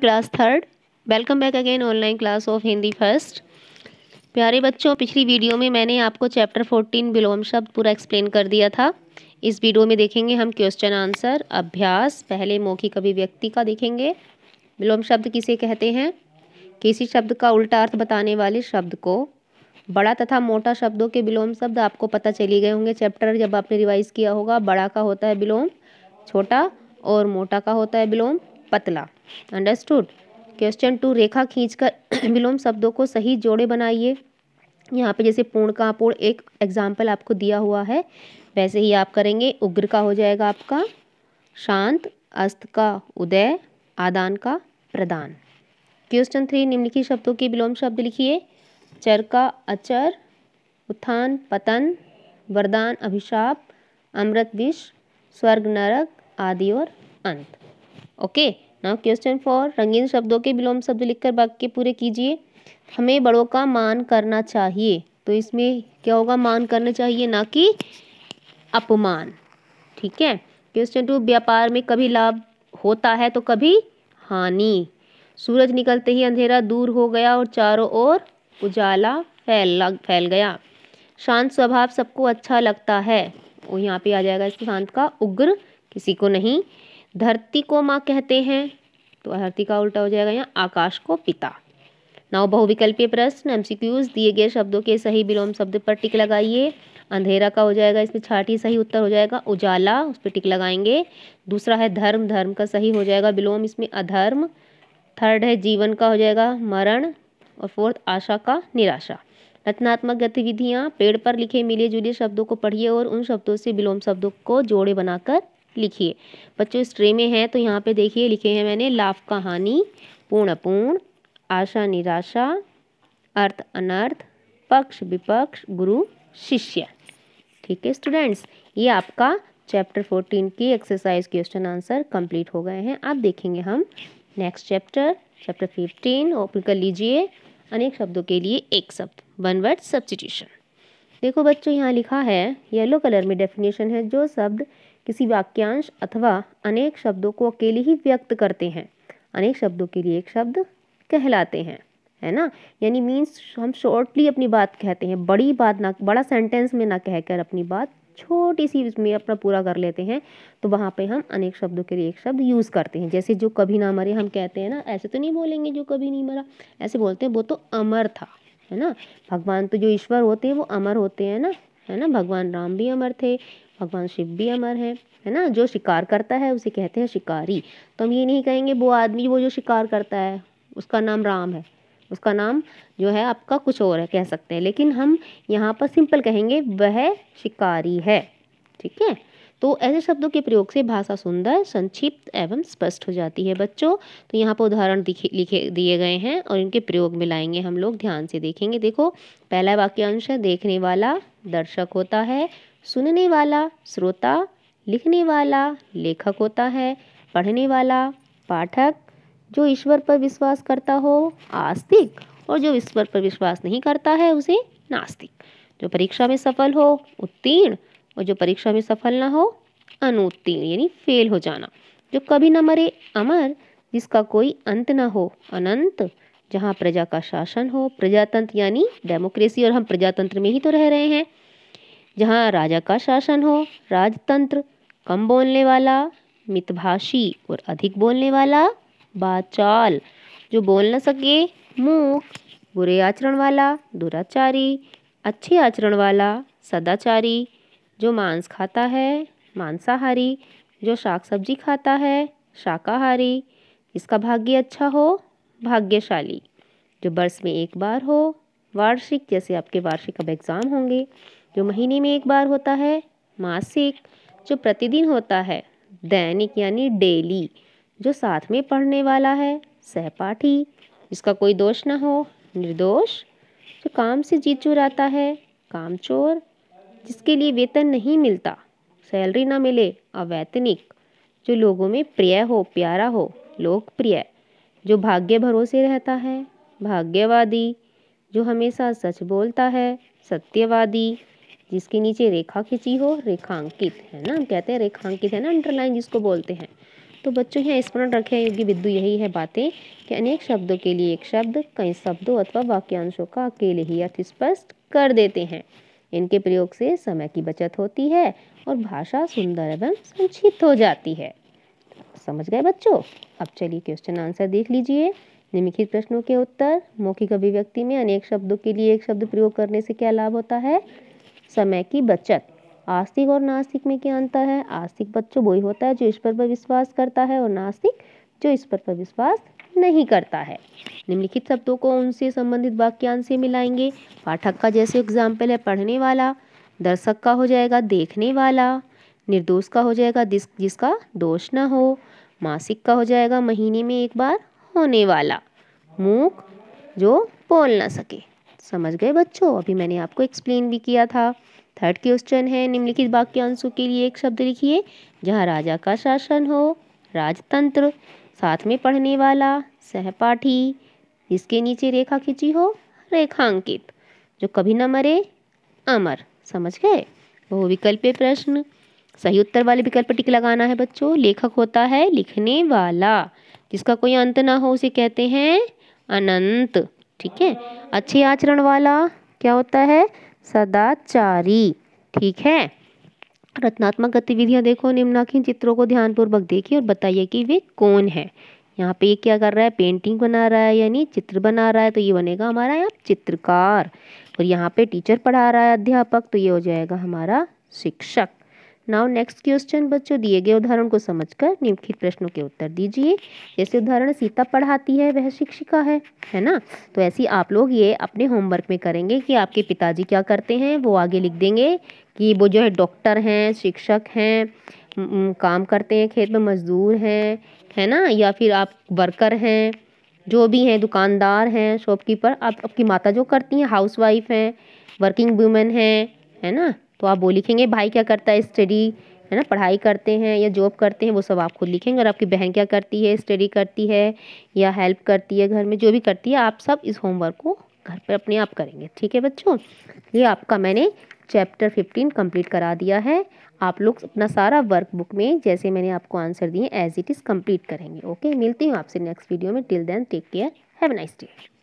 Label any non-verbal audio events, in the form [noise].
class third welcome back again online class of Hindi first प्यारे बच्चों पिछली वीडियो में मैंने आपको चैप्टर फोर्टीन विलोम शब्द पूरा एक्सप्लेन कर दिया था इस वीडियो में देखेंगे हम क्वेश्चन आंसर अभ्यास पहले मौखिक अभिव्यक्ति का देखेंगे विलोम शब्द किसे कहते हैं किसी शब्द का उल्टा अर्थ बताने वाले शब्द को बड़ा तथा मोटा शब्दों के विलोम शब्द आपको पता चली गए होंगे चैप्टर जब आपने रिवाइज़ किया होगा बड़ा का होता है विलोम छोटा और मोटा का होता है विलोम पतला अंडरस्टूड क्वेश्चन टू रेखा खींचकर [clears throat] विलोम शब्दों को सही जोड़े बनाइए यहाँ पे जैसे पूर्ण का पूर्ण एक एग्जाम्पल आपको दिया हुआ है वैसे ही आप करेंगे उग्र का हो जाएगा आपका शांत अस्त का उदय आदान का प्रदान क्वेश्चन थ्री निम्नलिखित शब्दों के विलोम शब्द लिखिए चर का अचर उत्थान पतन वरदान अभिशाप अमृत विष स्वर्ग नरक आदि और अंत ओके नाउ क्वेश्चन फॉर रंगीन शब्दों के विलोम शब्द लिखकर वाक्य पूरे कीजिए हमें बड़ों का मान करना चाहिए तो इसमें क्या होगा मान करना चाहिए ना कि अपमान ठीक है क्वेश्चन टू व्यापार में कभी लाभ होता है तो कभी हानि सूरज निकलते ही अंधेरा दूर हो गया और चारों ओर उजाला फैल फैल गया शांत स्वभाव सबको अच्छा लगता है वो यहाँ पे आ जाएगा इसके शांत का उग्र किसी को नहीं धरती को माँ कहते हैं तो धरती का उल्टा हो जाएगा यहाँ आकाश को पिता नाव बहुविकल्पीय प्रश्न एमसीक्यूज दिए गए शब्दों के सही विलोम शब्द पर टिक लगाइए अंधेरा का हो जाएगा इसमें छाटी सही उत्तर हो जाएगा उजाला उस पर टिक लगाएंगे दूसरा है धर्म धर्म का सही हो जाएगा विलोम इसमें अधर्म थर्ड है जीवन का हो जाएगा मरण और फोर्थ आशा का निराशा रचनात्मक गतिविधियाँ पेड़ पर लिखे मिले जुले शब्दों को पढ़िए और उन शब्दों से विलोम शब्दों को जोड़े बनाकर लिखिए बच्चों इस ट्रे में है तो यहाँ पे देखिए लिखे हैं मैंने लाभ कहानी पूर्ण अपूर्ण आशा निराशा अर्थ अनर्थ पक्ष विपक्ष गुरु शिष्य ठीक है स्टूडेंट्स ये आपका चैप्टर फोर्टीन की एक्सरसाइज क्वेश्चन आंसर कंप्लीट हो गए हैं आप देखेंगे हम next chapter chapter fifteen open कर लीजिए अनेक शब्दों के लिए एक शब्द वन वर्ड सब्सटीट्यूशन देखो बच्चों यहाँ लिखा है येलो कलर में डेफिनेशन है जो शब्द किसी वाक्यांश अथवा अनेक शब्दों को अकेले ही व्यक्त करते हैं अनेक शब्दों के लिए एक शब्द कहलाते हैं है ना यानी मीन्स हम शॉर्टली अपनी बात कहते हैं बड़ी बात ना बड़ा सेंटेंस में ना कहकर अपनी बात छोटी सी उसमें अपना पूरा कर लेते हैं तो वहाँ पे हम अनेक शब्दों के लिए एक शब्द यूज़ करते हैं जैसे जो कभी ना मरे हम कहते हैं ना ऐसे तो नहीं बोलेंगे जो कभी नहीं मरा ऐसे बोलते हैं वो तो अमर था है ना भगवान तो जो ईश्वर होते हैं वो अमर होते हैं ना है ना भगवान राम भी अमर थे भगवान शिव भी अमर है है ना जो शिकार करता है उसे कहते हैं शिकारी तो हम ये नहीं कहेंगे वो आदमी वो जो शिकार करता है उसका नाम राम है उसका नाम जो है आपका कुछ और है कह सकते हैं लेकिन हम यहाँ पर सिंपल कहेंगे वह शिकारी है ठीक है तो ऐसे शब्दों के प्रयोग से भाषा सुंदर संक्षिप्त एवं स्पष्ट हो जाती है बच्चों तो यहाँ पर उदाहरण दिखे लिखे दिए गए हैं और इनके प्रयोग में लाएंगे हम लोग ध्यान से देखेंगे देखो पहला वाक्यांश है देखने वाला दर्शक होता है सुनने वाला श्रोता लिखने वाला लेखक होता है पढ़ने वाला पाठक जो ईश्वर पर विश्वास करता हो आस्तिक और जो ईश्वर पर विश्वास नहीं करता है उसे नास्तिक जो परीक्षा में सफल हो उत्तीर्ण और जो परीक्षा में सफल ना हो अनुत्तीर्ण यानी फेल हो जाना जो कभी ना मरे अमर जिसका कोई अंत ना हो अनंत जहाँ प्रजा का शासन हो प्रजातंत्र यानी डेमोक्रेसी और हम प्रजातंत्र में ही तो रह रहे हैं जहाँ राजा का शासन हो राजतंत्र कम बोलने वाला मितभाषी और अधिक बोलने वाला बाचाल जो बोल न सके मूक बुरे आचरण वाला दुराचारी अच्छे आचरण वाला सदाचारी जो मांस खाता है मांसाहारी जो शाक सब्जी खाता है शाकाहारी इसका भाग्य अच्छा हो भाग्यशाली जो वर्ष में एक बार हो वार्षिक जैसे आपके वार्षिक अब एग्ज़ाम होंगे जो महीने में एक बार होता है मासिक जो प्रतिदिन होता है दैनिक यानी डेली जो साथ में पढ़ने वाला है सहपाठी जिसका कोई दोष ना हो निर्दोष जो काम से जीत चुराता है कामचोर जिसके लिए वेतन नहीं मिलता सैलरी ना मिले अवैतनिक जो लोगों में प्रिय हो प्यारा हो लोकप्रिय जो भाग्य भरोसे रहता है भाग्यवादी जो हमेशा सच बोलता है सत्यवादी जिसके नीचे रेखा खींची हो रेखांकित है ना कहते हैं रेखांकित है ना अंडरलाइन जिसको बोलते हैं तो बच्चों यहाँ स्मरण रखे योगी विद्यु यही है बातें कि अनेक शब्दों के लिए एक शब्द कई शब्दों अथवा वाक्यांशों का अकेले ही अर्थ स्पष्ट कर देते हैं इनके प्रयोग से समय की बचत होती है और भाषा सुंदर एवं संक्षिप्त हो जाती है समझ गए बच्चों अब चलिए क्वेश्चन आंसर देख लीजिए निम्नलिखित प्रश्नों के उत्तर मौखिक अभिव्यक्ति में अनेक शब्दों के लिए एक शब्द प्रयोग करने से क्या लाभ होता है समय की बचत आस्तिक और नास्तिक में क्या अंतर है आस्तिक बच्चों तो वही होता है जो ईश्वर पर विश्वास करता है और नास्तिक जो ईश्वर पर विश्वास नहीं करता है निम्नलिखित शब्दों को उनसे संबंधित वाक्यांश से मिलाएंगे पाठक का जैसे एग्जाम्पल है पढ़ने वाला दर्शक का हो जाएगा देखने वाला निर्दोष का हो जाएगा जिसका दोष न हो मासिक का हो जाएगा महीने में एक बार होने वाला मूक जो बोल ना सके समझ गए बच्चों अभी मैंने आपको एक्सप्लेन भी किया था थर्ड क्वेश्चन है निम्नलिखित वाक्यांशों के लिए एक शब्द लिखिए जहाँ राजा का शासन हो राजतंत्र साथ में पढ़ने वाला सहपाठी जिसके नीचे रेखा खींची हो रेखांकित जो कभी न मरे अमर समझ गए विकल्प प्रश्न सही उत्तर वाले विकल्प टिक लगाना है बच्चों लेखक होता है लिखने वाला जिसका कोई अंत ना हो उसे कहते हैं अनंत ठीक है अच्छे आचरण वाला क्या होता है सदाचारी ठीक है रचनात्मक गतिविधियां देखो निम्नाखिन चित्रों को ध्यानपूर्वक देखिए और बताइए कि वे कौन है यहाँ पे ये क्या कर रहा है पेंटिंग बना रहा है यानी चित्र बना रहा है तो ये बनेगा हमारा यहाँ चित्रकार और यहाँ पे टीचर पढ़ा रहा है अध्यापक तो ये हो जाएगा हमारा शिक्षक नाउ नेक्स्ट क्वेश्चन बच्चों दिए गए उदाहरण को समझकर निम्नलिखित प्रश्नों के उत्तर दीजिए जैसे उदाहरण सीता पढ़ाती है वह शिक्षिका है है ना तो ऐसे आप लोग ये अपने होमवर्क में करेंगे कि आपके पिताजी क्या करते हैं वो आगे लिख देंगे कि वो जो है डॉक्टर हैं शिक्षक हैं काम करते हैं खेत में मजदूर हैं है ना या फिर आप वर्कर हैं जो भी हैं दुकानदार हैं शॉपकीपर आप आपकी माता जो करती हैं हाउसवाइफ हैं वर्किंग वूमेन हैं है ना तो आप वो लिखेंगे भाई क्या करता है स्टडी है ना पढ़ाई करते हैं या जॉब करते हैं वो सब आप खुद लिखेंगे और आपकी बहन क्या करती है स्टडी करती है या हेल्प करती है घर में जो भी करती है आप सब इस होमवर्क को घर पर अपने आप करेंगे ठीक है बच्चों ये आपका मैंने चैप्टर फिफ्टीन कंप्लीट करा दिया है आप लोग अपना सारा वर्क बुक में जैसे मैंने आपको आंसर दिए एज इट इज़ कंप्लीट करेंगे ओके मिलती हूँ आपसे नेक्स्ट वीडियो में till then take care have nice day